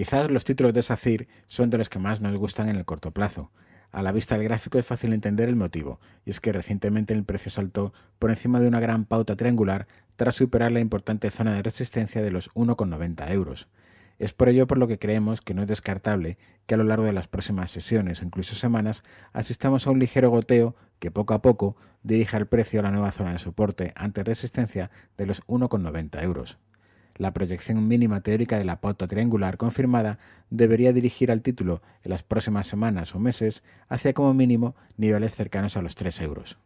Quizás los títulos de SACIR son de los que más nos gustan en el corto plazo. A la vista del gráfico es fácil entender el motivo, y es que recientemente el precio saltó por encima de una gran pauta triangular tras superar la importante zona de resistencia de los 1,90 euros. Es por ello por lo que creemos que no es descartable que a lo largo de las próximas sesiones o incluso semanas asistamos a un ligero goteo que poco a poco dirija el precio a la nueva zona de soporte ante resistencia de los 1,90 euros. La proyección mínima teórica de la pauta triangular confirmada debería dirigir al título en las próximas semanas o meses hacia como mínimo niveles cercanos a los 3 euros.